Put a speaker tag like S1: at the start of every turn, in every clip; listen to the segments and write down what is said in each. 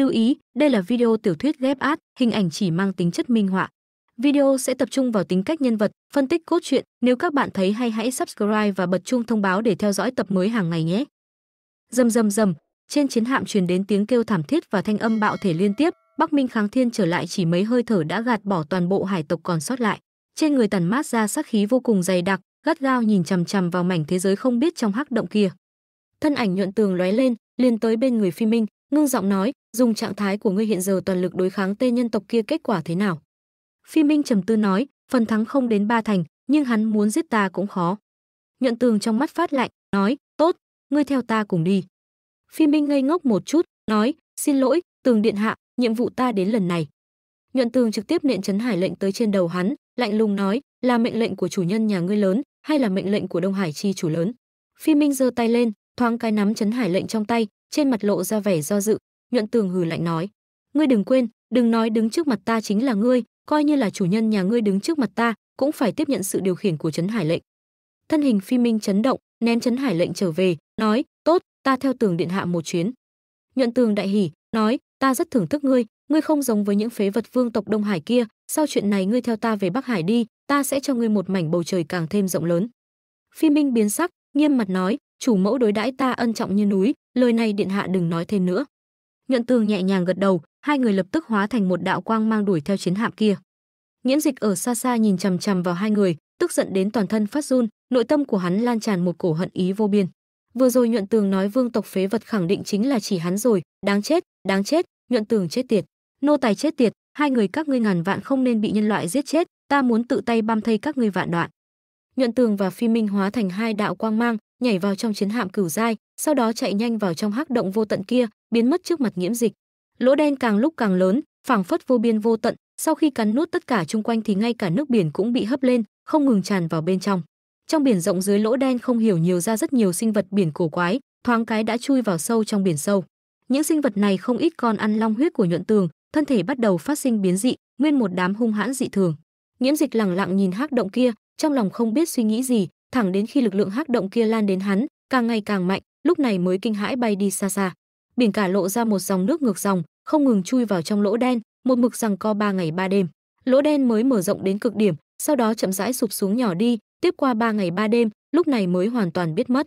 S1: Lưu ý, đây là video tiểu thuyết ghép át, hình ảnh chỉ mang tính chất minh họa. Video sẽ tập trung vào tính cách nhân vật, phân tích cốt truyện. Nếu các bạn thấy hay hãy subscribe và bật chuông thông báo để theo dõi tập mới hàng ngày nhé. Rầm rầm rầm, trên chiến hạm truyền đến tiếng kêu thảm thiết và thanh âm bạo thể liên tiếp, Bắc Minh Kháng Thiên trở lại chỉ mấy hơi thở đã gạt bỏ toàn bộ hải tộc còn sót lại. Trên người tàn mát ra sát khí vô cùng dày đặc, gắt gao nhìn chằm chằm vào mảnh thế giới không biết trong hắc động kia. Thân ảnh nhuận tường lóe lên, liền tới bên người Phi Minh, ngưng giọng nói dùng trạng thái của ngươi hiện giờ toàn lực đối kháng tên nhân tộc kia kết quả thế nào phi minh trầm tư nói phần thắng không đến ba thành nhưng hắn muốn giết ta cũng khó nhuận tường trong mắt phát lạnh nói tốt ngươi theo ta cùng đi phi minh ngây ngốc một chút nói xin lỗi tường điện hạ nhiệm vụ ta đến lần này nhuận tường trực tiếp nện chấn hải lệnh tới trên đầu hắn lạnh lùng nói là mệnh lệnh của chủ nhân nhà ngươi lớn hay là mệnh lệnh của đông hải chi chủ lớn phi minh giơ tay lên thoáng cái nắm chấn hải lệnh trong tay trên mặt lộ ra vẻ do dự, nhuận tường hừ lạnh nói: "Ngươi đừng quên, đừng nói đứng trước mặt ta chính là ngươi, coi như là chủ nhân nhà ngươi đứng trước mặt ta, cũng phải tiếp nhận sự điều khiển của trấn hải lệnh." Thân hình Phi Minh chấn động, ném trấn hải lệnh trở về, nói: "Tốt, ta theo tường điện hạ một chuyến." Nhuận tường đại hỉ, nói: "Ta rất thưởng thức ngươi, ngươi không giống với những phế vật vương tộc Đông Hải kia, sau chuyện này ngươi theo ta về Bắc Hải đi, ta sẽ cho ngươi một mảnh bầu trời càng thêm rộng lớn." Phi Minh biến sắc, nghiêm mặt nói: "Chủ mẫu đối đãi ta ân trọng như núi, lời này điện hạ đừng nói thêm nữa nhuận tường nhẹ nhàng gật đầu hai người lập tức hóa thành một đạo quang mang đuổi theo chiến hạm kia Nghiễn Dịch ở xa xa nhìn chằm chằm vào hai người, tức giận đến toàn thân phát run, nội tâm của hắn lan tràn một cổ hận ý vô biên. Vừa rồi nhuận tường nói vương tộc phế vật khẳng định chính là chỉ hắn rồi, đáng chết, đáng chết, nhuận tường chết tiệt, nô tài chết tiệt, hai người các ngươi ngàn vạn không nên bị nhân loại giết chết, ta muốn tự tay băm thây các ngươi vạn đoạn. Nhuận tường và Phi Minh hóa thành hai đạo quang mang, nhảy vào trong chiến hạm cửu giai sau đó chạy nhanh vào trong hắc động vô tận kia biến mất trước mặt nhiễm dịch lỗ đen càng lúc càng lớn phảng phất vô biên vô tận sau khi cắn nuốt tất cả xung quanh thì ngay cả nước biển cũng bị hấp lên không ngừng tràn vào bên trong trong biển rộng dưới lỗ đen không hiểu nhiều ra rất nhiều sinh vật biển cổ quái thoáng cái đã chui vào sâu trong biển sâu những sinh vật này không ít con ăn long huyết của nhuận tường thân thể bắt đầu phát sinh biến dị nguyên một đám hung hãn dị thường nhiễm dịch lẳng lặng nhìn hắc động kia trong lòng không biết suy nghĩ gì thẳng đến khi lực lượng hắc động kia lan đến hắn, càng ngày càng mạnh, lúc này mới kinh hãi bay đi xa xa. Biển cả lộ ra một dòng nước ngược dòng, không ngừng chui vào trong lỗ đen, một mực rằng co ba ngày ba đêm. Lỗ đen mới mở rộng đến cực điểm, sau đó chậm rãi sụp xuống nhỏ đi, tiếp qua ba ngày ba đêm, lúc này mới hoàn toàn biết mất.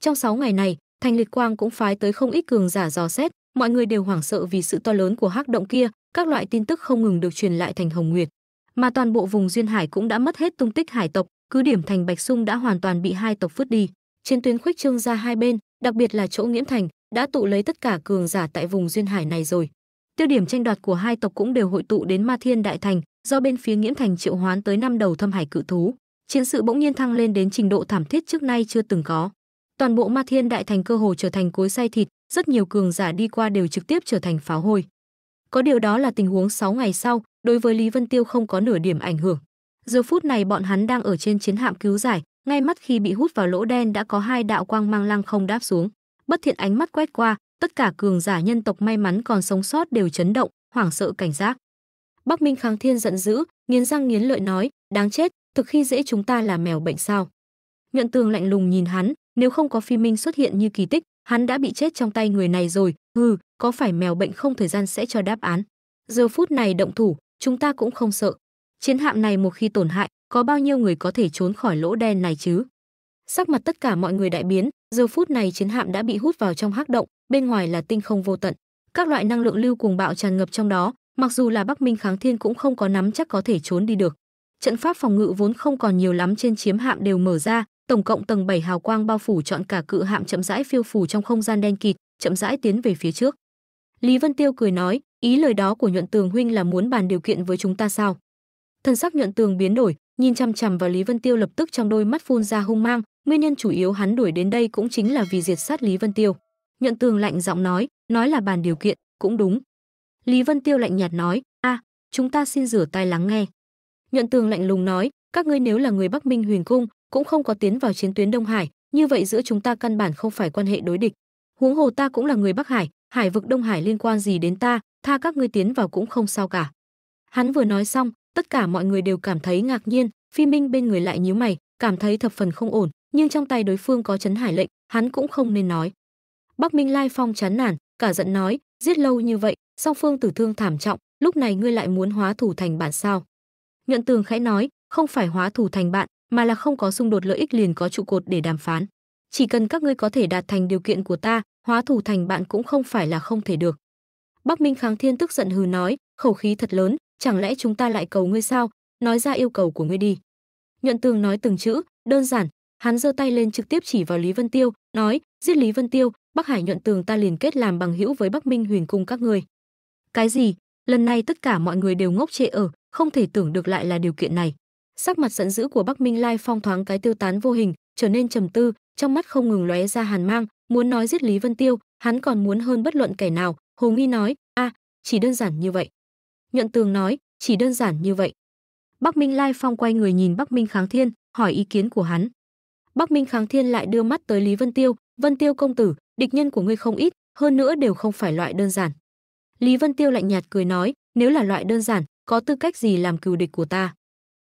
S1: Trong 6 ngày này, Thành Liệt Quang cũng phái tới không ít cường giả dò xét, mọi người đều hoảng sợ vì sự to lớn của hắc động kia, các loại tin tức không ngừng được truyền lại thành Hồng Nguyệt. Mà toàn bộ vùng duyên hải cũng đã mất hết tung tích hải tộc, cứ điểm thành Bạch Sung đã hoàn toàn bị hai tộc vứt đi. Trên tuyến khuếch trương ra hai bên, đặc biệt là chỗ Nghiễm Thành, đã tụ lấy tất cả cường giả tại vùng duyên hải này rồi. Tiêu điểm tranh đoạt của hai tộc cũng đều hội tụ đến Ma Thiên Đại Thành, do bên phía Nghiễm Thành triệu hoán tới năm đầu thâm hải cự thú. Chiến sự bỗng nhiên thăng lên đến trình độ thảm thiết trước nay chưa từng có. Toàn bộ Ma Thiên Đại Thành cơ hồ trở thành cối xay thịt, rất nhiều cường giả đi qua đều trực tiếp trở thành pháo hôi. Có điều đó là tình huống 6 ngày sau, đối với Lý Vân Tiêu không có nửa điểm ảnh hưởng. Giờ phút này bọn hắn đang ở trên chiến hạm cứu giải, ngay mắt khi bị hút vào lỗ đen đã có hai đạo quang mang lăng không đáp xuống. Bất thiện ánh mắt quét qua, tất cả cường giả nhân tộc may mắn còn sống sót đều chấn động, hoảng sợ cảnh giác. Bắc Minh Kháng Thiên giận dữ, nghiến răng nghiến lợi nói, đáng chết, thực khi dễ chúng ta là mèo bệnh sao? Nhận tường lạnh lùng nhìn hắn, nếu không có phi minh xuất hiện như kỳ tích, hắn đã bị chết trong tay người này rồi, hừ, có phải mèo bệnh không thời gian sẽ cho đáp án. Giờ phút này động thủ, chúng ta cũng không sợ, Chiến hạm này một khi tổn hại, có bao nhiêu người có thể trốn khỏi lỗ đen này chứ? Sắc mặt tất cả mọi người đại biến, giờ phút này chiến hạm đã bị hút vào trong hắc động, bên ngoài là tinh không vô tận. Các loại năng lượng lưu cuồng bạo tràn ngập trong đó, mặc dù là Bắc Minh Kháng Thiên cũng không có nắm chắc có thể trốn đi được. Trận pháp phòng ngự vốn không còn nhiều lắm trên chiếm hạm đều mở ra, tổng cộng tầng 7 hào quang bao phủ trọn cả cự hạm chậm rãi phiêu phù trong không gian đen kịt, chậm rãi tiến về phía trước. Lý Vân Tiêu cười nói, ý lời đó của Nhuận Tường huynh là muốn bàn điều kiện với chúng ta sao? thân sắc nhuận tường biến đổi, nhìn chằm chằm vào Lý Vân Tiêu lập tức trong đôi mắt phun ra hung mang, nguyên nhân chủ yếu hắn đuổi đến đây cũng chính là vì diệt sát Lý Vân Tiêu. Nhuận tường lạnh giọng nói, nói là bàn điều kiện, cũng đúng. Lý Vân Tiêu lạnh nhạt nói, a, à, chúng ta xin rửa tay lắng nghe. Nhuận tường lạnh lùng nói, các ngươi nếu là người Bắc Minh Huyền Cung, cũng không có tiến vào chiến tuyến Đông Hải, như vậy giữa chúng ta căn bản không phải quan hệ đối địch. Huống hồ ta cũng là người Bắc Hải, hải vực Đông Hải liên quan gì đến ta, tha các ngươi tiến vào cũng không sao cả. Hắn vừa nói xong, tất cả mọi người đều cảm thấy ngạc nhiên phi minh bên người lại nhíu mày cảm thấy thập phần không ổn nhưng trong tay đối phương có chấn hải lệnh hắn cũng không nên nói bắc minh lai phong chán nản cả giận nói giết lâu như vậy song phương tử thương thảm trọng lúc này ngươi lại muốn hóa thủ thành bạn sao nhuận tường khẽ nói không phải hóa thủ thành bạn mà là không có xung đột lợi ích liền có trụ cột để đàm phán chỉ cần các ngươi có thể đạt thành điều kiện của ta hóa thủ thành bạn cũng không phải là không thể được bắc minh kháng thiên tức giận hừ nói khẩu khí thật lớn chẳng lẽ chúng ta lại cầu ngươi sao nói ra yêu cầu của ngươi đi nhuận tường nói từng chữ đơn giản hắn giơ tay lên trực tiếp chỉ vào lý vân tiêu nói giết lý vân tiêu bắc hải nhuận tường ta liền kết làm bằng hữu với bắc minh huyền cung các ngươi cái gì lần này tất cả mọi người đều ngốc trệ ở không thể tưởng được lại là điều kiện này sắc mặt giận dữ của bắc minh lai phong thoáng cái tiêu tán vô hình trở nên trầm tư trong mắt không ngừng lóe ra hàn mang muốn nói giết lý vân tiêu hắn còn muốn hơn bất luận kẻ nào hồ nghi nói a à, chỉ đơn giản như vậy Nhuận Tường nói, chỉ đơn giản như vậy. Bắc Minh Lai Phong quay người nhìn Bắc Minh Kháng Thiên, hỏi ý kiến của hắn. Bắc Minh Kháng Thiên lại đưa mắt tới Lý Vân Tiêu, "Vân Tiêu công tử, địch nhân của ngươi không ít, hơn nữa đều không phải loại đơn giản." Lý Vân Tiêu lạnh nhạt cười nói, "Nếu là loại đơn giản, có tư cách gì làm cừu địch của ta?"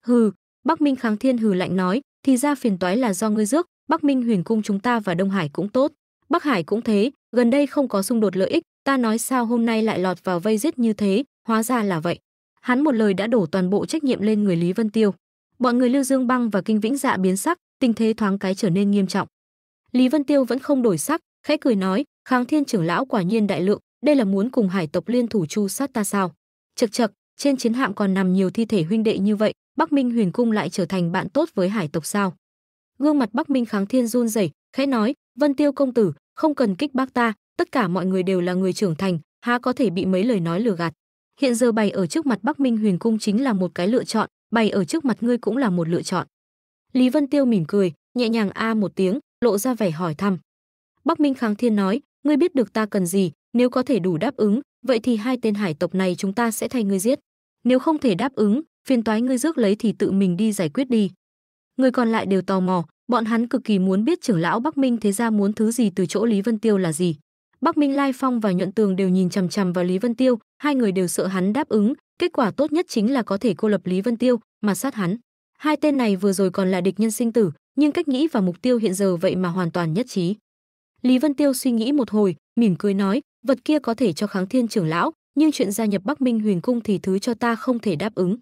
S1: "Hừ." Bắc Minh Kháng Thiên hừ lạnh nói, "Thì ra phiền toái là do ngươi rước, Bắc Minh Huyền cung chúng ta và Đông Hải cũng tốt, Bắc Hải cũng thế, gần đây không có xung đột lợi ích, ta nói sao hôm nay lại lọt vào vây giết như thế, Hóa ra là vậy. Hắn một lời đã đổ toàn bộ trách nhiệm lên người Lý Vân Tiêu. Bọn người Lưu Dương Băng và Kinh Vĩnh Dạ biến sắc, tình thế thoáng cái trở nên nghiêm trọng. Lý Vân Tiêu vẫn không đổi sắc, khẽ cười nói, "Kháng Thiên trưởng lão quả nhiên đại lượng, đây là muốn cùng hải tộc liên thủ chu sát ta sao?" Chậc chậc, trên chiến hạm còn nằm nhiều thi thể huynh đệ như vậy, Bắc Minh Huyền Cung lại trở thành bạn tốt với hải tộc sao? Gương mặt Bắc Minh Kháng Thiên run rẩy, khẽ nói, "Vân Tiêu công tử, không cần kích bác ta, tất cả mọi người đều là người trưởng thành, há có thể bị mấy lời nói lừa gạt." Hiện giờ bày ở trước mặt Bắc Minh Huyền Cung chính là một cái lựa chọn, bày ở trước mặt ngươi cũng là một lựa chọn. Lý Vân Tiêu mỉm cười, nhẹ nhàng a một tiếng, lộ ra vẻ hỏi thăm. Bắc Minh Kháng Thiên nói, ngươi biết được ta cần gì, nếu có thể đủ đáp ứng, vậy thì hai tên hải tộc này chúng ta sẽ thay ngươi giết. Nếu không thể đáp ứng, phiền toái ngươi rước lấy thì tự mình đi giải quyết đi. Người còn lại đều tò mò, bọn hắn cực kỳ muốn biết trưởng lão Bắc Minh thế ra muốn thứ gì từ chỗ Lý Vân Tiêu là gì. Bắc Minh Lai Phong và Nhuận Tường đều nhìn chằm chằm vào Lý Vân Tiêu, hai người đều sợ hắn đáp ứng, kết quả tốt nhất chính là có thể cô lập Lý Vân Tiêu, mà sát hắn. Hai tên này vừa rồi còn là địch nhân sinh tử, nhưng cách nghĩ và mục tiêu hiện giờ vậy mà hoàn toàn nhất trí. Lý Vân Tiêu suy nghĩ một hồi, mỉm cười nói, vật kia có thể cho Kháng Thiên trưởng lão, nhưng chuyện gia nhập Bắc Minh Huyền Cung thì thứ cho ta không thể đáp ứng.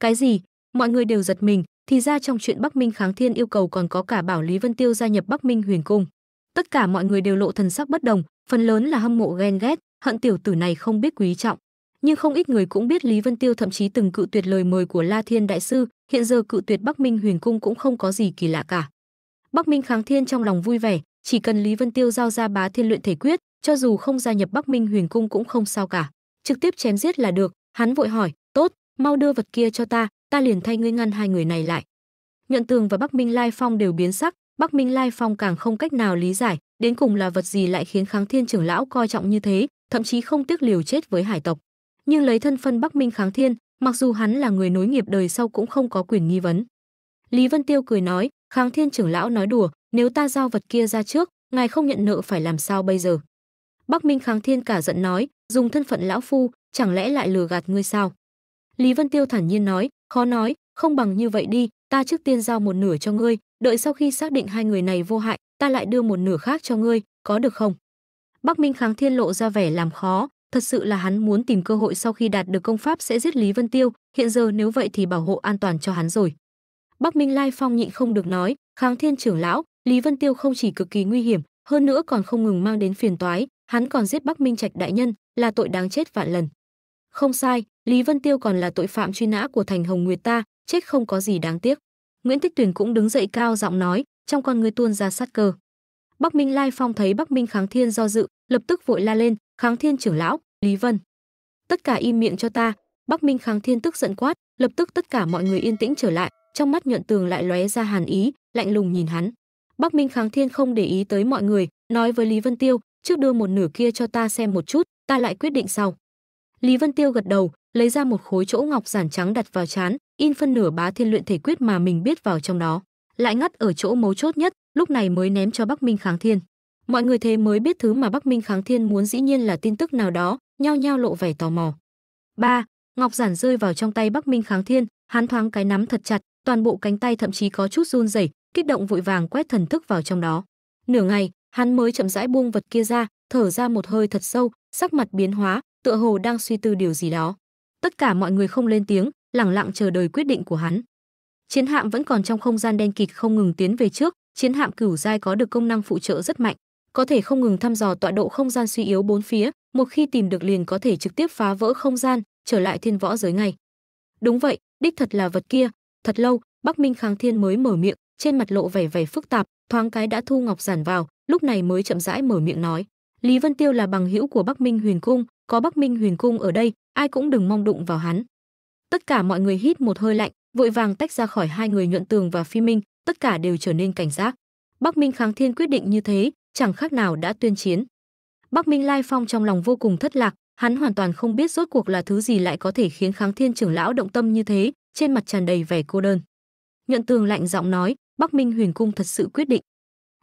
S1: Cái gì? Mọi người đều giật mình, thì ra trong chuyện Bắc Minh Kháng Thiên yêu cầu còn có cả bảo Lý Vân Tiêu gia nhập Bắc Minh Huyền Cung. Tất cả mọi người đều lộ thần sắc bất đồng, phần lớn là hâm mộ ghen ghét, hận tiểu tử này không biết quý trọng. Nhưng không ít người cũng biết Lý Vân Tiêu thậm chí từng cự tuyệt lời mời của La Thiên đại sư, hiện giờ cự tuyệt Bắc Minh Huyền cung cũng không có gì kỳ lạ cả. Bắc Minh Kháng Thiên trong lòng vui vẻ, chỉ cần Lý Vân Tiêu giao ra bá thiên luyện thể quyết, cho dù không gia nhập Bắc Minh Huyền cung cũng không sao cả, trực tiếp chém giết là được, hắn vội hỏi, "Tốt, mau đưa vật kia cho ta, ta liền thay ngươi ngăn hai người này lại." Nhuận Tường và Bắc Minh Lai Phong đều biến sắc, Bắc Minh Lai Phong càng không cách nào lý giải, đến cùng là vật gì lại khiến kháng thiên trưởng lão coi trọng như thế thậm chí không tiếc liều chết với hải tộc nhưng lấy thân phân bắc minh kháng thiên mặc dù hắn là người nối nghiệp đời sau cũng không có quyền nghi vấn lý vân tiêu cười nói kháng thiên trưởng lão nói đùa nếu ta giao vật kia ra trước ngài không nhận nợ phải làm sao bây giờ bắc minh kháng thiên cả giận nói dùng thân phận lão phu chẳng lẽ lại lừa gạt ngươi sao lý vân tiêu thản nhiên nói khó nói không bằng như vậy đi ta trước tiên giao một nửa cho ngươi đợi sau khi xác định hai người này vô hại ta lại đưa một nửa khác cho ngươi, có được không? Bắc Minh Kháng Thiên lộ ra vẻ làm khó, thật sự là hắn muốn tìm cơ hội sau khi đạt được công pháp sẽ giết Lý Vân Tiêu, hiện giờ nếu vậy thì bảo hộ an toàn cho hắn rồi. Bắc Minh Lai Phong nhịn không được nói, Kháng Thiên trưởng lão, Lý Vân Tiêu không chỉ cực kỳ nguy hiểm, hơn nữa còn không ngừng mang đến phiền toái, hắn còn giết Bắc Minh Trạch đại nhân, là tội đáng chết vạn lần. Không sai, Lý Vân Tiêu còn là tội phạm truy nã của Thành Hồng Nguyệt ta, chết không có gì đáng tiếc. Nguyễn Tích Tuyền cũng đứng dậy cao giọng nói, trong con người tuôn ra sát cơ. Bắc Minh Lai Phong thấy Bắc Minh Kháng Thiên do dự, lập tức vội la lên, "Kháng Thiên trưởng lão, Lý Vân, tất cả im miệng cho ta." Bắc Minh Kháng Thiên tức giận quát, lập tức tất cả mọi người yên tĩnh trở lại, trong mắt nhuận tường lại lóe ra hàn ý, lạnh lùng nhìn hắn. Bắc Minh Kháng Thiên không để ý tới mọi người, nói với Lý Vân Tiêu, "Trước đưa một nửa kia cho ta xem một chút, ta lại quyết định sau." Lý Vân Tiêu gật đầu, lấy ra một khối chỗ ngọc giản trắng đặt vào chán, in phân nửa bá thiên luyện thể quyết mà mình biết vào trong đó lại ngắt ở chỗ mấu chốt nhất, lúc này mới ném cho Bắc Minh Kháng Thiên. Mọi người thế mới biết thứ mà Bắc Minh Kháng Thiên muốn dĩ nhiên là tin tức nào đó, nhao nhao lộ vẻ tò mò. ba Ngọc giản rơi vào trong tay Bắc Minh Kháng Thiên, hắn thoáng cái nắm thật chặt, toàn bộ cánh tay thậm chí có chút run rẩy, kích động vội vàng quét thần thức vào trong đó. Nửa ngày, hắn mới chậm rãi buông vật kia ra, thở ra một hơi thật sâu, sắc mặt biến hóa, tựa hồ đang suy tư điều gì đó. Tất cả mọi người không lên tiếng, lặng lặng chờ đợi quyết định của hắn chiến hạm vẫn còn trong không gian đen kịt không ngừng tiến về trước chiến hạm cửu giai có được công năng phụ trợ rất mạnh có thể không ngừng thăm dò tọa độ không gian suy yếu bốn phía một khi tìm được liền có thể trực tiếp phá vỡ không gian trở lại thiên võ giới ngay đúng vậy đích thật là vật kia thật lâu bắc minh kháng thiên mới mở miệng trên mặt lộ vẻ vẻ phức tạp thoáng cái đã thu ngọc giản vào lúc này mới chậm rãi mở miệng nói lý vân tiêu là bằng hữu của bắc minh huyền cung có bắc minh huyền cung ở đây ai cũng đừng mong đụng vào hắn tất cả mọi người hít một hơi lạnh vội vàng tách ra khỏi hai người nhuận tường và phi minh tất cả đều trở nên cảnh giác bắc minh kháng thiên quyết định như thế chẳng khác nào đã tuyên chiến bắc minh lai phong trong lòng vô cùng thất lạc hắn hoàn toàn không biết rốt cuộc là thứ gì lại có thể khiến kháng thiên trưởng lão động tâm như thế trên mặt tràn đầy vẻ cô đơn nhuận tường lạnh giọng nói bắc minh huyền cung thật sự quyết định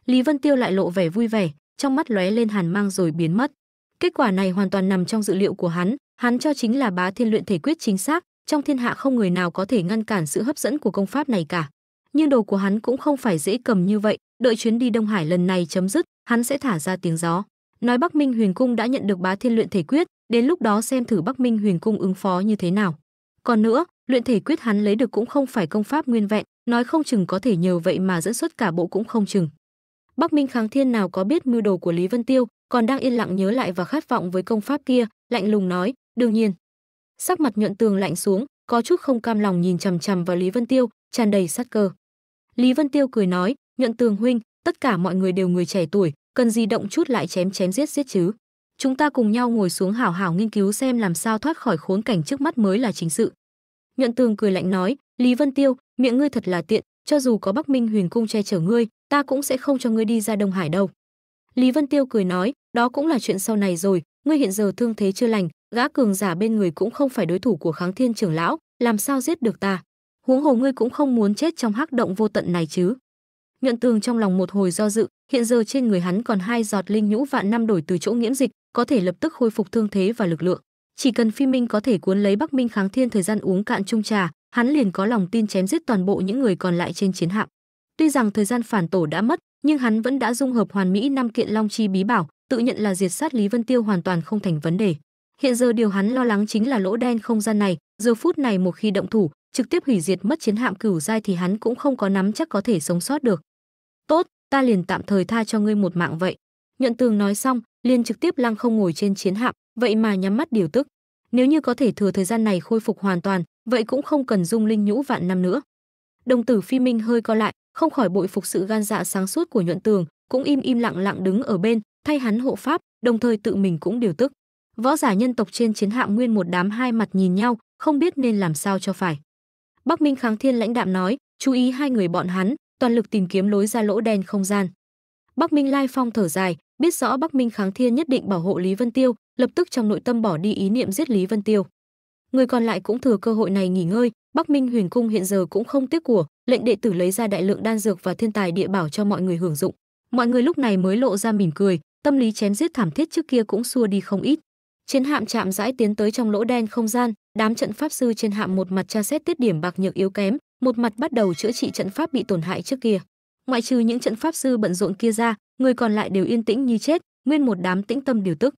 S1: lý vân tiêu lại lộ vẻ vui vẻ trong mắt lóe lên hàn mang rồi biến mất kết quả này hoàn toàn nằm trong dự liệu của hắn hắn cho chính là bá thiên luyện thể quyết chính xác trong thiên hạ không người nào có thể ngăn cản sự hấp dẫn của công pháp này cả. Nhưng đồ của hắn cũng không phải dễ cầm như vậy, đợi chuyến đi Đông Hải lần này chấm dứt, hắn sẽ thả ra tiếng gió. Nói Bắc Minh Huyền Cung đã nhận được Bá Thiên luyện thể quyết, đến lúc đó xem thử Bắc Minh Huyền Cung ứng phó như thế nào. Còn nữa, luyện thể quyết hắn lấy được cũng không phải công pháp nguyên vẹn, nói không chừng có thể nhờ vậy mà dẫn xuất cả bộ cũng không chừng. Bắc Minh Kháng Thiên nào có biết mưu đồ của Lý Vân Tiêu, còn đang yên lặng nhớ lại và khát vọng với công pháp kia, lạnh lùng nói, đương nhiên, sắc mặt nhuận tường lạnh xuống, có chút không cam lòng nhìn chằm chằm vào Lý Vân Tiêu, tràn đầy sát cơ. Lý Vân Tiêu cười nói, "Nhuận tường huynh, tất cả mọi người đều người trẻ tuổi, cần gì động chút lại chém chém giết giết chứ? Chúng ta cùng nhau ngồi xuống hảo hảo nghiên cứu xem làm sao thoát khỏi khốn cảnh trước mắt mới là chính sự." Nhuận tường cười lạnh nói, "Lý Vân Tiêu, miệng ngươi thật là tiện, cho dù có Bắc Minh Huyền cung che chở ngươi, ta cũng sẽ không cho ngươi đi ra Đông Hải đâu." Lý Vân Tiêu cười nói, "Đó cũng là chuyện sau này rồi, ngươi hiện giờ thương thế chưa lành gã cường giả bên người cũng không phải đối thủ của kháng thiên trưởng lão làm sao giết được ta huống hồ ngươi cũng không muốn chết trong hắc động vô tận này chứ nhuận tường trong lòng một hồi do dự hiện giờ trên người hắn còn hai giọt linh nhũ vạn năm đổi từ chỗ nghiễm dịch có thể lập tức khôi phục thương thế và lực lượng chỉ cần phi minh có thể cuốn lấy bắc minh kháng thiên thời gian uống cạn chung trà hắn liền có lòng tin chém giết toàn bộ những người còn lại trên chiến hạm tuy rằng thời gian phản tổ đã mất nhưng hắn vẫn đã dung hợp hoàn mỹ năm kiện long chi bí bảo tự nhận là diệt sát Lý Vân Tiêu hoàn toàn không thành vấn đề. Hiện giờ điều hắn lo lắng chính là lỗ đen không gian này, giờ phút này một khi động thủ, trực tiếp hủy diệt mất chiến hạm cửu giai thì hắn cũng không có nắm chắc có thể sống sót được. "Tốt, ta liền tạm thời tha cho ngươi một mạng vậy." Nhận Tường nói xong, liền trực tiếp lăng không ngồi trên chiến hạm, vậy mà nhắm mắt điều tức. Nếu như có thể thừa thời gian này khôi phục hoàn toàn, vậy cũng không cần dung linh nhũ vạn năm nữa. Đồng tử Phi Minh hơi co lại, không khỏi bội phục sự gan dạ sáng suốt của Nhuận Tường, cũng im im lặng lặng đứng ở bên, thay hắn hộ pháp, đồng thời tự mình cũng điều tức. Võ giả nhân tộc trên chiến hạm nguyên một đám hai mặt nhìn nhau, không biết nên làm sao cho phải. Bắc Minh Kháng Thiên lãnh đạm nói, chú ý hai người bọn hắn, toàn lực tìm kiếm lối ra lỗ đen không gian. Bắc Minh Lai Phong thở dài, biết rõ Bắc Minh Kháng Thiên nhất định bảo hộ Lý Vân Tiêu, lập tức trong nội tâm bỏ đi ý niệm giết Lý Vân Tiêu. Người còn lại cũng thừa cơ hội này nghỉ ngơi, Bắc Minh Huyền Cung hiện giờ cũng không tiếc của, lệnh đệ tử lấy ra đại lượng đan dược và thiên tài địa bảo cho mọi người hưởng dụng. Mọi người lúc này mới lộ ra mỉm cười, Tâm lý chém giết thảm thiết trước kia cũng xua đi không ít. Chiến hạm chạm rãi tiến tới trong lỗ đen không gian, đám trận pháp sư trên hạm một mặt tra xét tiết điểm bạc nhược yếu kém, một mặt bắt đầu chữa trị trận pháp bị tổn hại trước kia. Ngoại trừ những trận pháp sư bận rộn kia ra, người còn lại đều yên tĩnh như chết, nguyên một đám tĩnh tâm điều tức.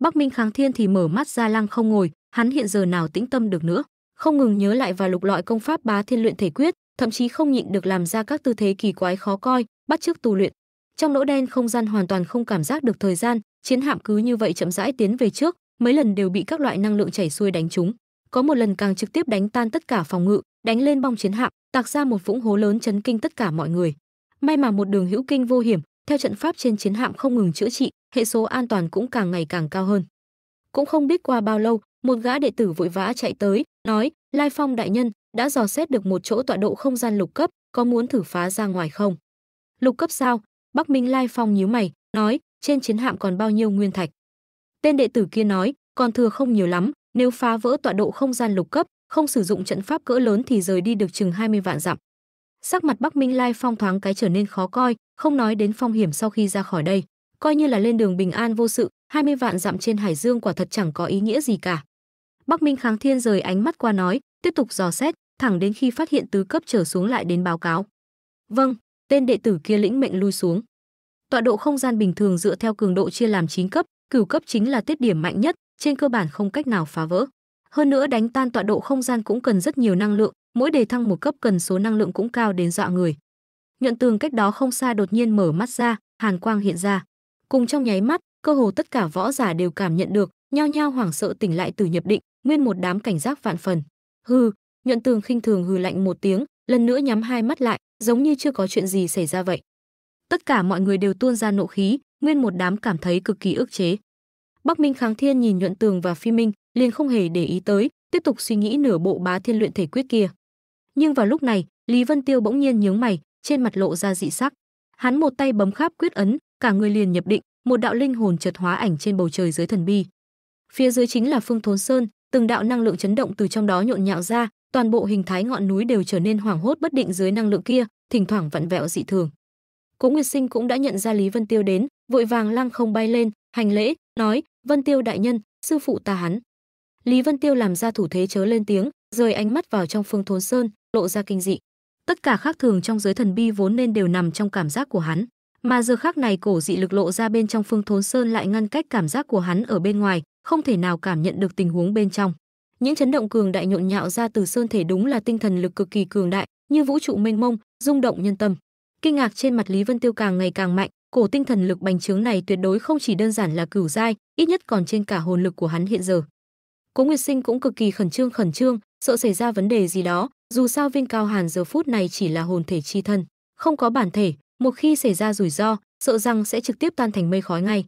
S1: Bắc Minh Kháng Thiên thì mở mắt ra lăng không ngồi, hắn hiện giờ nào tĩnh tâm được nữa, không ngừng nhớ lại và lục lọi công pháp Bá Thiên luyện thể quyết, thậm chí không nhịn được làm ra các tư thế kỳ quái khó coi, bắt chước tu luyện, trong lỗ đen không gian hoàn toàn không cảm giác được thời gian, chiến hạm cứ như vậy chậm rãi tiến về trước, mấy lần đều bị các loại năng lượng chảy xuôi đánh chúng Có một lần càng trực tiếp đánh tan tất cả phòng ngự, đánh lên bong chiến hạm, tạc ra một vũng hố lớn chấn kinh tất cả mọi người. May mà một đường hữu kinh vô hiểm, theo trận pháp trên chiến hạm không ngừng chữa trị, hệ số an toàn cũng càng ngày càng cao hơn. Cũng không biết qua bao lâu, một gã đệ tử vội vã chạy tới, nói: "Lai Phong đại nhân, đã dò xét được một chỗ tọa độ không gian lục cấp, có muốn thử phá ra ngoài không?" "Lục cấp sao? Bắc Minh Lai Phong nhíu mày, nói, trên chiến hạm còn bao nhiêu nguyên thạch? Tên đệ tử kia nói, còn thừa không nhiều lắm, nếu phá vỡ tọa độ không gian lục cấp, không sử dụng trận pháp cỡ lớn thì rời đi được chừng 20 vạn dặm. Sắc mặt Bắc Minh Lai Phong thoáng cái trở nên khó coi, không nói đến phong hiểm sau khi ra khỏi đây, coi như là lên đường bình an vô sự, 20 vạn dặm trên hải dương quả thật chẳng có ý nghĩa gì cả. Bắc Minh Kháng Thiên rời ánh mắt qua nói, tiếp tục dò xét, thẳng đến khi phát hiện tứ cấp trở xuống lại đến báo cáo. Vâng, tên đệ tử kia lĩnh mệnh lui xuống. Tọa độ không gian bình thường dựa theo cường độ chia làm 9 cấp, cửu cấp chính là tiết điểm mạnh nhất, trên cơ bản không cách nào phá vỡ. Hơn nữa đánh tan tọa độ không gian cũng cần rất nhiều năng lượng, mỗi đề thăng một cấp cần số năng lượng cũng cao đến dọa người. Nhuận tường cách đó không xa đột nhiên mở mắt ra, hàn quang hiện ra. Cùng trong nháy mắt, cơ hồ tất cả võ giả đều cảm nhận được, nhao nhao hoảng sợ tỉnh lại từ nhập định, nguyên một đám cảnh giác vạn phần. Hừ, nhuận tường khinh thường hừ lạnh một tiếng, lần nữa nhắm hai mắt lại, giống như chưa có chuyện gì xảy ra vậy. Tất cả mọi người đều tuôn ra nộ khí, nguyên một đám cảm thấy cực kỳ ức chế. Bắc Minh Kháng Thiên nhìn nhuận tường và Phi Minh, liền không hề để ý tới, tiếp tục suy nghĩ nửa bộ bá thiên luyện thể quyết kia. Nhưng vào lúc này, Lý Vân Tiêu bỗng nhiên nhướng mày, trên mặt lộ ra dị sắc. Hắn một tay bấm kháp quyết ấn, cả người liền nhập định, một đạo linh hồn chợt hóa ảnh trên bầu trời dưới thần bi. Phía dưới chính là Phương Thốn Sơn, từng đạo năng lượng chấn động từ trong đó nhộn nhạo ra, toàn bộ hình thái ngọn núi đều trở nên hoảng hốt bất định dưới năng lượng kia, thỉnh thoảng vặn vẹo dị thường. Cố Nguyệt Sinh cũng đã nhận ra Lý Vân Tiêu đến, vội vàng lăng không bay lên, hành lễ, nói: "Vân Tiêu đại nhân, sư phụ ta hắn." Lý Vân Tiêu làm ra thủ thế chớ lên tiếng, rời ánh mắt vào trong Phương Thốn Sơn, lộ ra kinh dị. Tất cả khác thường trong giới thần bi vốn nên đều nằm trong cảm giác của hắn, mà giờ khác này cổ dị lực lộ ra bên trong Phương Thốn Sơn lại ngăn cách cảm giác của hắn ở bên ngoài, không thể nào cảm nhận được tình huống bên trong những chấn động cường đại nhộn nhạo ra từ sơn thể đúng là tinh thần lực cực kỳ cường đại như vũ trụ mênh mông rung động nhân tâm kinh ngạc trên mặt lý vân tiêu càng ngày càng mạnh cổ tinh thần lực bành trướng này tuyệt đối không chỉ đơn giản là cửu giai ít nhất còn trên cả hồn lực của hắn hiện giờ cố nguyệt sinh cũng cực kỳ khẩn trương khẩn trương sợ xảy ra vấn đề gì đó dù sao viên cao hàn giờ phút này chỉ là hồn thể chi thân không có bản thể một khi xảy ra rủi ro sợ rằng sẽ trực tiếp tan thành mây khói ngay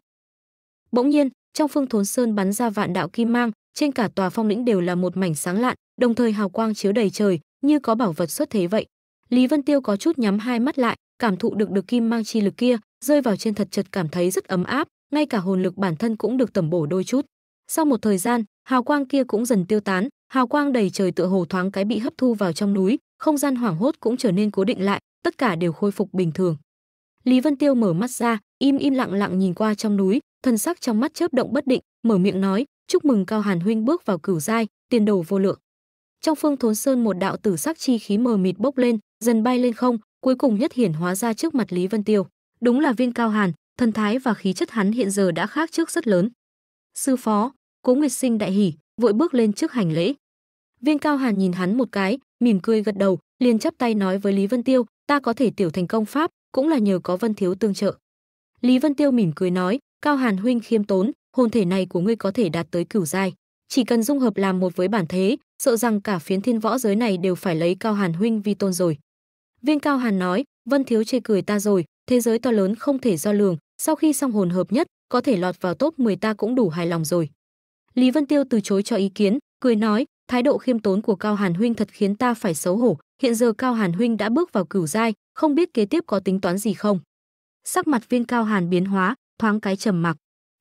S1: bỗng nhiên trong phương thốn sơn bắn ra vạn đạo kim mang trên cả tòa phong lĩnh đều là một mảnh sáng lạn, đồng thời hào quang chiếu đầy trời, như có bảo vật xuất thế vậy. Lý Vân Tiêu có chút nhắm hai mắt lại, cảm thụ được được kim mang chi lực kia, rơi vào trên thật chật cảm thấy rất ấm áp, ngay cả hồn lực bản thân cũng được tẩm bổ đôi chút. Sau một thời gian, hào quang kia cũng dần tiêu tán, hào quang đầy trời tựa hồ thoáng cái bị hấp thu vào trong núi, không gian hoảng hốt cũng trở nên cố định lại, tất cả đều khôi phục bình thường. Lý Vân Tiêu mở mắt ra, im im lặng lặng nhìn qua trong núi, thân sắc trong mắt chớp động bất định, mở miệng nói, chúc mừng Cao Hàn huynh bước vào cửu giai, tiền đồ vô lượng. Trong Phương Thốn Sơn một đạo tử sắc chi khí mờ mịt bốc lên, dần bay lên không, cuối cùng nhất hiển hóa ra trước mặt Lý Vân Tiêu. Đúng là Viên Cao Hàn, thần thái và khí chất hắn hiện giờ đã khác trước rất lớn. Sư phó, Cố Nguyệt Sinh đại hỉ, vội bước lên trước hành lễ. Viên Cao Hàn nhìn hắn một cái, mỉm cười gật đầu, liền chắp tay nói với Lý Vân Tiêu, ta có thể tiểu thành công pháp, cũng là nhờ có Vân thiếu tương trợ. Lý Vân Tiêu mỉm cười nói, Cao Hàn huynh khiêm tốn, hồn thể này của ngươi có thể đạt tới cửu giai chỉ cần dung hợp làm một với bản thế sợ rằng cả phiến thiên võ giới này đều phải lấy cao hàn huynh vi tôn rồi viên cao hàn nói vân thiếu chê cười ta rồi thế giới to lớn không thể do lường sau khi xong hồn hợp nhất có thể lọt vào top 10 ta cũng đủ hài lòng rồi lý vân tiêu từ chối cho ý kiến cười nói thái độ khiêm tốn của cao hàn huynh thật khiến ta phải xấu hổ hiện giờ cao hàn huynh đã bước vào cửu giai không biết kế tiếp có tính toán gì không sắc mặt viên cao hàn biến hóa thoáng cái trầm mặc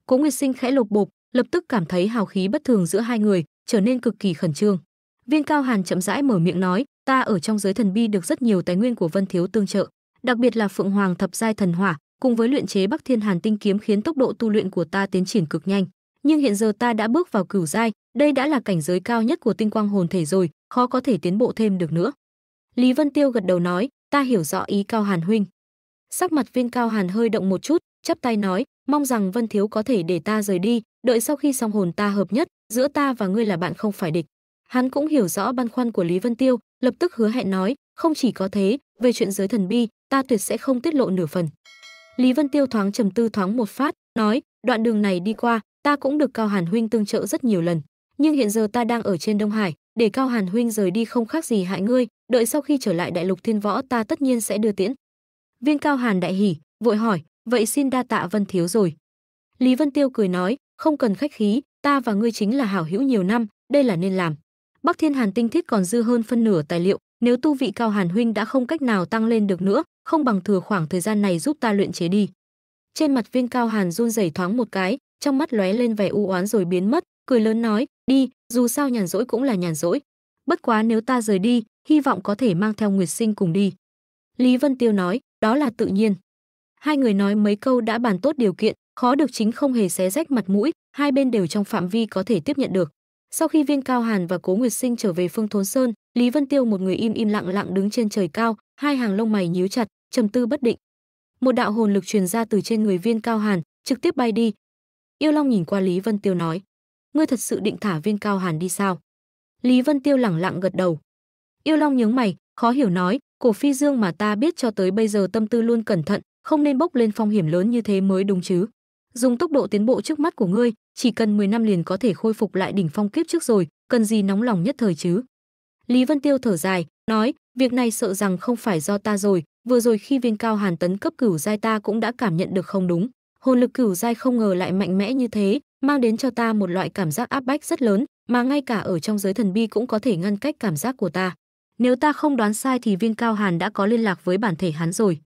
S1: Cố Nguyệt Sinh khẽ lột bột, lập tức cảm thấy hào khí bất thường giữa hai người, trở nên cực kỳ khẩn trương. Viên Cao Hàn chậm rãi mở miệng nói, "Ta ở trong giới thần bi được rất nhiều tài nguyên của Vân thiếu tương trợ, đặc biệt là Phượng Hoàng thập giai thần hỏa, cùng với luyện chế Bắc Thiên Hàn tinh kiếm khiến tốc độ tu luyện của ta tiến triển cực nhanh, nhưng hiện giờ ta đã bước vào cửu giai, đây đã là cảnh giới cao nhất của tinh quang hồn thể rồi, khó có thể tiến bộ thêm được nữa." Lý Vân Tiêu gật đầu nói, "Ta hiểu rõ ý Cao Hàn huynh." Sắc mặt Viên Cao Hàn hơi động một chút, chắp tay nói, mong rằng Vân Thiếu có thể để ta rời đi, đợi sau khi song hồn ta hợp nhất, giữa ta và ngươi là bạn không phải địch. Hắn cũng hiểu rõ băn khoăn của Lý Vân Tiêu, lập tức hứa hẹn nói, không chỉ có thế, về chuyện giới thần bi, ta tuyệt sẽ không tiết lộ nửa phần. Lý Vân Tiêu thoáng trầm tư thoáng một phát, nói, đoạn đường này đi qua, ta cũng được Cao Hàn huynh tương trợ rất nhiều lần, nhưng hiện giờ ta đang ở trên Đông Hải, để Cao Hàn huynh rời đi không khác gì hại ngươi, đợi sau khi trở lại Đại Lục Thiên Võ ta tất nhiên sẽ đưa tiễn. Viên Cao Hàn đại hỉ, vội hỏi, vậy xin đa tạ Vân Thiếu rồi. Lý Vân Tiêu cười nói, không cần khách khí, ta và ngươi chính là hảo hữu nhiều năm, đây là nên làm. Bắc Thiên Hàn tinh thiết còn dư hơn phân nửa tài liệu, nếu tu vị cao Hàn huynh đã không cách nào tăng lên được nữa, không bằng thừa khoảng thời gian này giúp ta luyện chế đi. Trên mặt Viên Cao Hàn run rẩy thoáng một cái, trong mắt lóe lên vẻ u oán rồi biến mất, cười lớn nói, đi, dù sao nhàn rỗi cũng là nhàn rỗi. Bất quá nếu ta rời đi, hy vọng có thể mang theo Nguyệt Sinh cùng đi. Lý Vân Tiêu nói, đó là tự nhiên hai người nói mấy câu đã bàn tốt điều kiện khó được chính không hề xé rách mặt mũi hai bên đều trong phạm vi có thể tiếp nhận được sau khi viên cao hàn và cố nguyệt sinh trở về phương thốn sơn lý vân tiêu một người im im lặng lặng đứng trên trời cao hai hàng lông mày nhíu chặt trầm tư bất định một đạo hồn lực truyền ra từ trên người viên cao hàn trực tiếp bay đi yêu long nhìn qua lý vân tiêu nói ngươi thật sự định thả viên cao hàn đi sao lý vân tiêu lẳng lặng gật đầu yêu long nhướng mày khó hiểu nói cổ phi dương mà ta biết cho tới bây giờ tâm tư luôn cẩn thận không nên bốc lên phong hiểm lớn như thế mới đúng chứ. Dùng tốc độ tiến bộ trước mắt của ngươi, chỉ cần 10 năm liền có thể khôi phục lại đỉnh phong kiếp trước rồi, cần gì nóng lòng nhất thời chứ. Lý Vân Tiêu thở dài, nói, việc này sợ rằng không phải do ta rồi, vừa rồi khi viên cao hàn tấn cấp cửu giai ta cũng đã cảm nhận được không đúng. Hồn lực cửu giai không ngờ lại mạnh mẽ như thế, mang đến cho ta một loại cảm giác áp bách rất lớn, mà ngay cả ở trong giới thần bi cũng có thể ngăn cách cảm giác của ta. Nếu ta không đoán sai thì viên cao hàn đã có liên lạc với bản thể hắn rồi.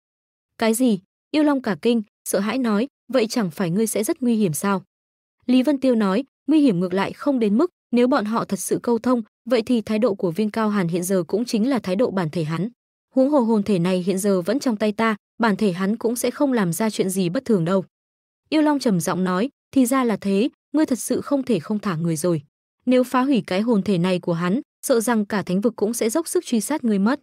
S1: Cái gì? Yêu Long cả kinh, sợ hãi nói, vậy chẳng phải ngươi sẽ rất nguy hiểm sao? Lý Vân Tiêu nói, nguy hiểm ngược lại không đến mức, nếu bọn họ thật sự câu thông, vậy thì thái độ của Viên Cao Hàn hiện giờ cũng chính là thái độ bản thể hắn. Huống hồ hồn thể này hiện giờ vẫn trong tay ta, bản thể hắn cũng sẽ không làm ra chuyện gì bất thường đâu. Yêu Long trầm giọng nói, thì ra là thế, ngươi thật sự không thể không thả người rồi. Nếu phá hủy cái hồn thể này của hắn, sợ rằng cả thánh vực cũng sẽ dốc sức truy sát ngươi mất.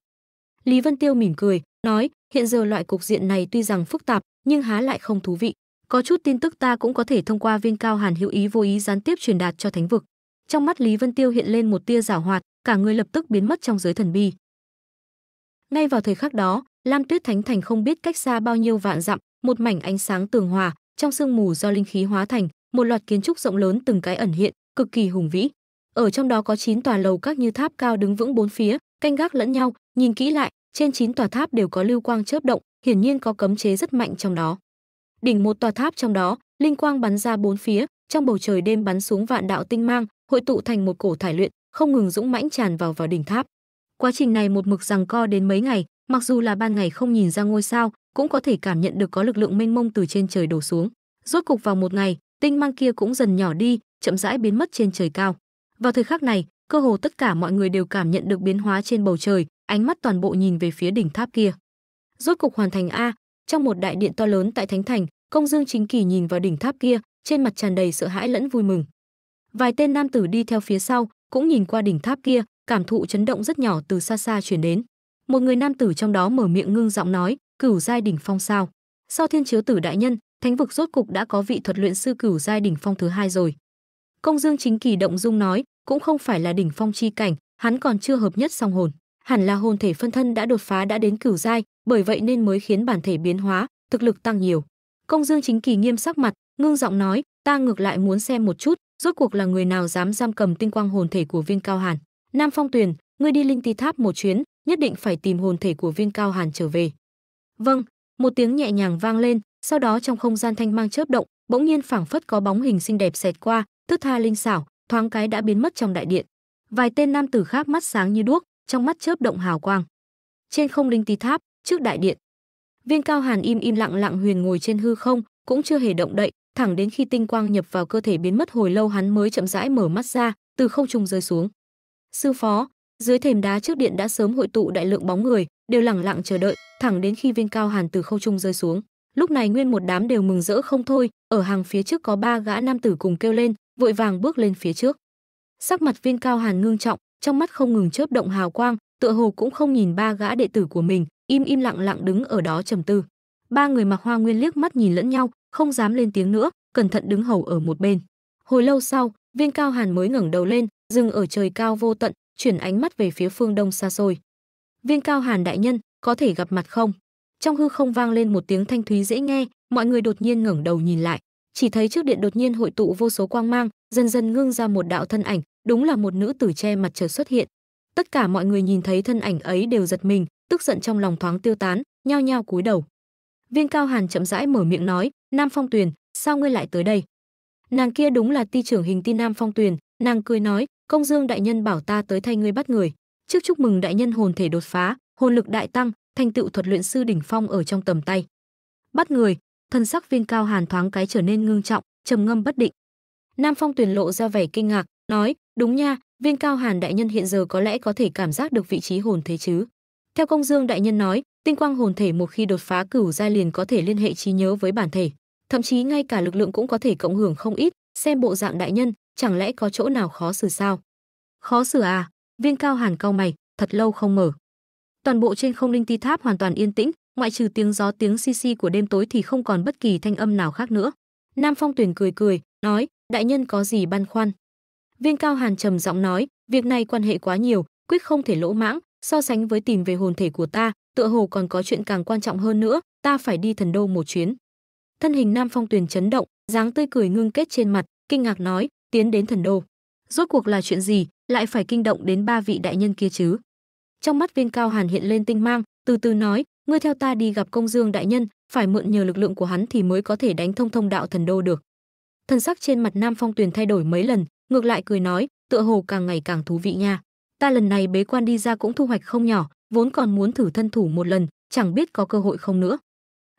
S1: Lý Vân Tiêu mỉm cười, nói, hiện giờ loại cục diện này tuy rằng phức tạp, nhưng há lại không thú vị. Có chút tin tức ta cũng có thể thông qua viên cao hàn hữu ý vô ý gián tiếp truyền đạt cho thánh vực. Trong mắt Lý Vân Tiêu hiện lên một tia giảo hoạt, cả người lập tức biến mất trong giới thần bi. Ngay vào thời khắc đó, Lam Tuyết Thánh Thành không biết cách xa bao nhiêu vạn dặm, một mảnh ánh sáng tường hòa, trong sương mù do linh khí hóa thành, một loạt kiến trúc rộng lớn từng cái ẩn hiện, cực kỳ hùng vĩ. Ở trong đó có 9 tòa lầu các như tháp cao đứng vững bốn phía, canh gác lẫn nhau, nhìn kỹ lại, trên 9 tòa tháp đều có lưu quang chớp động, hiển nhiên có cấm chế rất mạnh trong đó. Đỉnh một tòa tháp trong đó, linh quang bắn ra bốn phía, trong bầu trời đêm bắn xuống vạn đạo tinh mang, hội tụ thành một cổ thải luyện, không ngừng dũng mãnh tràn vào vào đỉnh tháp. Quá trình này một mực rằng co đến mấy ngày, mặc dù là ban ngày không nhìn ra ngôi sao, cũng có thể cảm nhận được có lực lượng mênh mông từ trên trời đổ xuống. Rốt cục vào một ngày, tinh mang kia cũng dần nhỏ đi, chậm rãi biến mất trên trời cao. Vào thời khắc này, cơ hồ tất cả mọi người đều cảm nhận được biến hóa trên bầu trời, ánh mắt toàn bộ nhìn về phía đỉnh tháp kia. Rốt cục hoàn thành a, trong một đại điện to lớn tại Thánh Thành, Công Dương Chính Kỳ nhìn vào đỉnh tháp kia, trên mặt tràn đầy sợ hãi lẫn vui mừng. Vài tên nam tử đi theo phía sau, cũng nhìn qua đỉnh tháp kia, cảm thụ chấn động rất nhỏ từ xa xa truyền đến. Một người nam tử trong đó mở miệng ngưng giọng nói, "Cửu giai đỉnh phong sao? Sau Thiên Chiếu Tử đại nhân, thánh vực rốt cục đã có vị thuật luyện sư cửu giai đỉnh phong thứ hai rồi." Công Dương Chính Kỳ động dung nói, cũng không phải là đỉnh phong chi cảnh, hắn còn chưa hợp nhất song hồn, hẳn là hồn thể phân thân đã đột phá đã đến cửu giai, bởi vậy nên mới khiến bản thể biến hóa, thực lực tăng nhiều. Công Dương Chính Kỳ nghiêm sắc mặt, ngưng giọng nói, ta ngược lại muốn xem một chút, rốt cuộc là người nào dám giam cầm tinh quang hồn thể của Viên Cao Hàn. Nam Phong Tuyền, ngươi đi Linh Ti Tháp một chuyến, nhất định phải tìm hồn thể của Viên Cao Hàn trở về. Vâng, một tiếng nhẹ nhàng vang lên, sau đó trong không gian thanh mang chớp động, bỗng nhiên phảng phất có bóng hình xinh đẹp xẹt qua, thước tha linh xảo, thoáng cái đã biến mất trong đại điện. Vài tên nam tử khác mắt sáng như đuốc, trong mắt chớp động hào quang. Trên không linh tí tháp, trước đại điện. Viên Cao Hàn im im lặng lặng huyền ngồi trên hư không, cũng chưa hề động đậy, thẳng đến khi tinh quang nhập vào cơ thể biến mất hồi lâu hắn mới chậm rãi mở mắt ra, từ không trung rơi xuống. Sư phó, dưới thềm đá trước điện đã sớm hội tụ đại lượng bóng người, đều lặng lặng chờ đợi, thẳng đến khi Viên Cao Hàn từ không trung rơi xuống. Lúc này nguyên một đám đều mừng rỡ không thôi, ở hàng phía trước có ba gã nam tử cùng kêu lên, vội vàng bước lên phía trước. Sắc mặt Viên Cao Hàn ngưng trọng, trong mắt không ngừng chớp động hào quang, tựa hồ cũng không nhìn ba gã đệ tử của mình, im im lặng lặng đứng ở đó trầm tư. Ba người mặc hoa nguyên liếc mắt nhìn lẫn nhau, không dám lên tiếng nữa, cẩn thận đứng hầu ở một bên. Hồi lâu sau, Viên Cao Hàn mới ngẩng đầu lên, dừng ở trời cao vô tận, chuyển ánh mắt về phía phương đông xa xôi. Viên Cao Hàn đại nhân, có thể gặp mặt không? Trong hư không vang lên một tiếng thanh thúy dễ nghe, mọi người đột nhiên ngẩng đầu nhìn lại chỉ thấy trước điện đột nhiên hội tụ vô số quang mang dần dần ngưng ra một đạo thân ảnh đúng là một nữ tử che mặt trời xuất hiện tất cả mọi người nhìn thấy thân ảnh ấy đều giật mình tức giận trong lòng thoáng tiêu tán nhao nhao cúi đầu viên cao hàn chậm rãi mở miệng nói nam phong tuyền sao ngươi lại tới đây nàng kia đúng là ti trưởng hình ti nam phong tuyền nàng cười nói công dương đại nhân bảo ta tới thay ngươi bắt người trước chúc mừng đại nhân hồn thể đột phá hồn lực đại tăng thành tựu thuật luyện sư đỉnh phong ở trong tầm tay bắt người thân sắc Viên Cao Hàn thoáng cái trở nên ngưng trọng, trầm ngâm bất định. Nam Phong tuyển lộ ra vẻ kinh ngạc, nói: "Đúng nha, Viên Cao Hàn đại nhân hiện giờ có lẽ có thể cảm giác được vị trí hồn thế chứ?" Theo Công Dương đại nhân nói, tinh quang hồn thể một khi đột phá cửu giai liền có thể liên hệ trí nhớ với bản thể, thậm chí ngay cả lực lượng cũng có thể cộng hưởng không ít, xem bộ dạng đại nhân, chẳng lẽ có chỗ nào khó xử sao? Khó xử à? Viên Cao Hàn cau mày, thật lâu không mở. Toàn bộ trên không linh ti tháp hoàn toàn yên tĩnh, ngoại trừ tiếng gió tiếng xi xi của đêm tối thì không còn bất kỳ thanh âm nào khác nữa. Nam Phong Tuyền cười cười, nói, đại nhân có gì băn khoăn? Viên Cao Hàn trầm giọng nói, việc này quan hệ quá nhiều, quyết không thể lỗ mãng, so sánh với tìm về hồn thể của ta, tựa hồ còn có chuyện càng quan trọng hơn nữa, ta phải đi thần đô một chuyến. Thân hình Nam Phong Tuyền chấn động, dáng tươi cười ngưng kết trên mặt, kinh ngạc nói, tiến đến thần đô. Rốt cuộc là chuyện gì, lại phải kinh động đến ba vị đại nhân kia chứ? Trong mắt Viên Cao Hàn hiện lên tinh mang, từ từ nói, ngươi theo ta đi gặp công dương đại nhân phải mượn nhờ lực lượng của hắn thì mới có thể đánh thông thông đạo thần đô được thần sắc trên mặt nam phong tuyền thay đổi mấy lần ngược lại cười nói tựa hồ càng ngày càng thú vị nha ta lần này bế quan đi ra cũng thu hoạch không nhỏ vốn còn muốn thử thân thủ một lần chẳng biết có cơ hội không nữa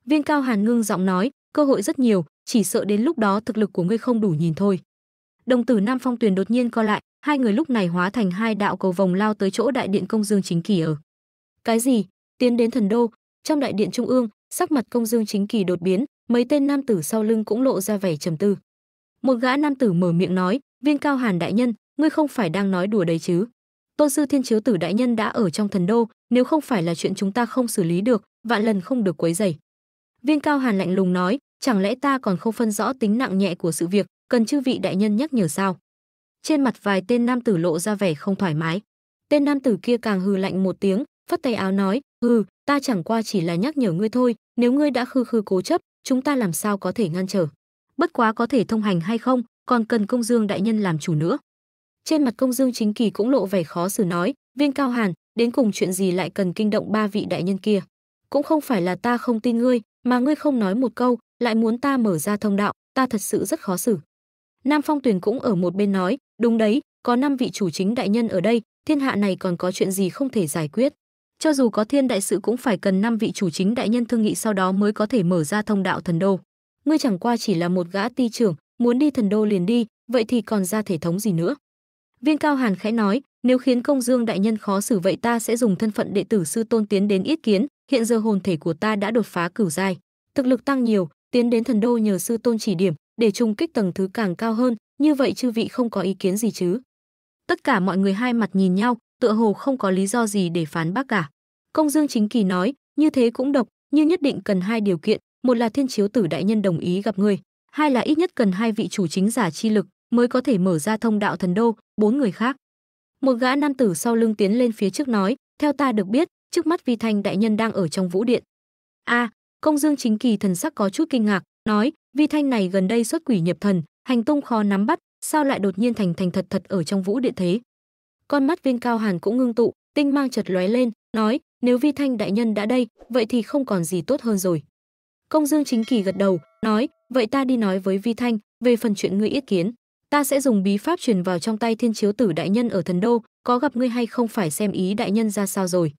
S1: viên cao hàn ngưng giọng nói cơ hội rất nhiều chỉ sợ đến lúc đó thực lực của ngươi không đủ nhìn thôi đồng tử nam phong tuyền đột nhiên co lại hai người lúc này hóa thành hai đạo cầu vòng lao tới chỗ đại điện công dương chính kỳ ở cái gì tiến đến thần đô trong đại điện trung ương sắc mặt công dương chính kỳ đột biến mấy tên nam tử sau lưng cũng lộ ra vẻ trầm tư một gã nam tử mở miệng nói viên cao hàn đại nhân ngươi không phải đang nói đùa đấy chứ tôn sư thiên chiếu tử đại nhân đã ở trong thần đô nếu không phải là chuyện chúng ta không xử lý được vạn lần không được quấy rầy viên cao hàn lạnh lùng nói chẳng lẽ ta còn không phân rõ tính nặng nhẹ của sự việc cần chư vị đại nhân nhắc nhở sao trên mặt vài tên nam tử lộ ra vẻ không thoải mái tên nam tử kia càng hừ lạnh một tiếng phất tay áo nói, "Ừ, ta chẳng qua chỉ là nhắc nhở ngươi thôi, nếu ngươi đã khư khư cố chấp, chúng ta làm sao có thể ngăn trở? Bất quá có thể thông hành hay không, còn cần Công Dương đại nhân làm chủ nữa." Trên mặt Công Dương Chính Kỳ cũng lộ vẻ khó xử nói, "Viên Cao Hàn, đến cùng chuyện gì lại cần kinh động ba vị đại nhân kia? Cũng không phải là ta không tin ngươi, mà ngươi không nói một câu, lại muốn ta mở ra thông đạo, ta thật sự rất khó xử." Nam Phong Tuyền cũng ở một bên nói, "Đúng đấy, có năm vị chủ chính đại nhân ở đây, thiên hạ này còn có chuyện gì không thể giải quyết?" Cho dù có thiên đại sự cũng phải cần năm vị chủ chính đại nhân thương nghị sau đó mới có thể mở ra thông đạo thần đô. Ngươi chẳng qua chỉ là một gã ti trưởng, muốn đi thần đô liền đi, vậy thì còn ra thể thống gì nữa. Viên Cao Hàn khẽ nói, nếu khiến công dương đại nhân khó xử vậy ta sẽ dùng thân phận đệ tử sư tôn tiến đến yết kiến, hiện giờ hồn thể của ta đã đột phá cửu giai, thực lực tăng nhiều, tiến đến thần đô nhờ sư tôn chỉ điểm, để trùng kích tầng thứ càng cao hơn, như vậy chư vị không có ý kiến gì chứ? Tất cả mọi người hai mặt nhìn nhau, tựa hồ không có lý do gì để phán bác cả. Công Dương Chính Kỳ nói, như thế cũng độc, nhưng nhất định cần hai điều kiện, một là thiên chiếu tử đại nhân đồng ý gặp người, hai là ít nhất cần hai vị chủ chính giả chi lực mới có thể mở ra thông đạo thần đô, bốn người khác. Một gã nam tử sau lưng tiến lên phía trước nói, theo ta được biết, trước mắt Vi Thanh đại nhân đang ở trong vũ điện. A, à, Công Dương Chính Kỳ thần sắc có chút kinh ngạc, nói, Vi Thanh này gần đây xuất quỷ nhập thần, hành tung khó nắm bắt, sao lại đột nhiên thành thành thật thật ở trong vũ điện thế? con mắt Viên Cao Hàn cũng ngưng tụ, tinh mang chật lóe lên, nói, nếu Vi Thanh đại nhân đã đây, vậy thì không còn gì tốt hơn rồi. Công Dương Chính Kỳ gật đầu, nói, vậy ta đi nói với Vi Thanh, về phần chuyện ngươi ý kiến, ta sẽ dùng bí pháp truyền vào trong tay Thiên Chiếu Tử đại nhân ở Thần Đô, có gặp ngươi hay không phải xem ý đại nhân ra sao rồi.